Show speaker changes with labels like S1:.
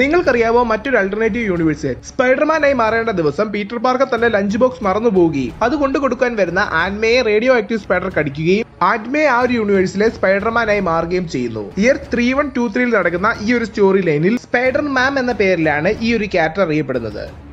S1: നിങ്ങൾക്കറിയാവോ മറ്റൊരു alternative universe സ്പൈഡർമാനായി മാറേണ്ട ദിവസം പീറ്റർ പാർക്കർ തന്റെ ലഞ്ച് ബോക്സ് മറന്നു പോവുകയും അത് കൊണ്ടു കൊടുക്കാൻ വരുന്ന ആൻമയെ റേഡിയോ ആക്റ്റീവ് സ്പൈഡർ കടിക്കുകയും ആൻമേ ആ ഒരു യൂണിവേഴ്സിലെ സ്പൈഡർമാനായി മാറുകയും ചെയ്യുന്നു ഇയർ ത്രീ വൺ ടു ത്രീയിൽ നടക്കുന്ന ഈ ഒരു സ്റ്റോറി ലൈനിൽ മാം എന്ന പേരിലാണ് ഈ ഒരു ക്യാരക്ടർ അറിയപ്പെടുന്നത്